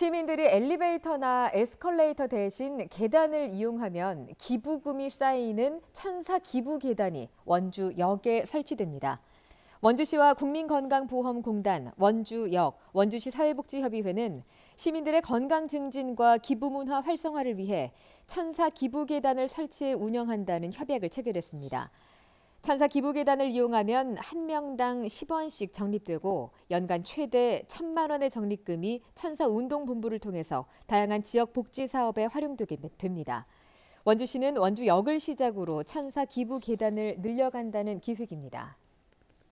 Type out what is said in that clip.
시민들이 엘리베이터나 에스컬레이터 대신 계단을 이용하면 기부금이 쌓이는 천사 기부 계단이 원주역에 설치됩니다. 원주시와 국민건강보험공단, 원주역, 원주시 사회복지협의회는 시민들의 건강 증진과 기부문화 활성화를 위해 천사 기부계단을 설치해 운영한다는 협약을 체결했습니다. 천사 기부계단을 이용하면 한 명당 10원씩 적립되고 연간 최대 1천만 원의 적립금이 천사 운동본부를 통해서 다양한 지역 복지 사업에 활용됩니다. 원주시는 원주역을 시작으로 천사 기부계단을 늘려간다는 기획입니다.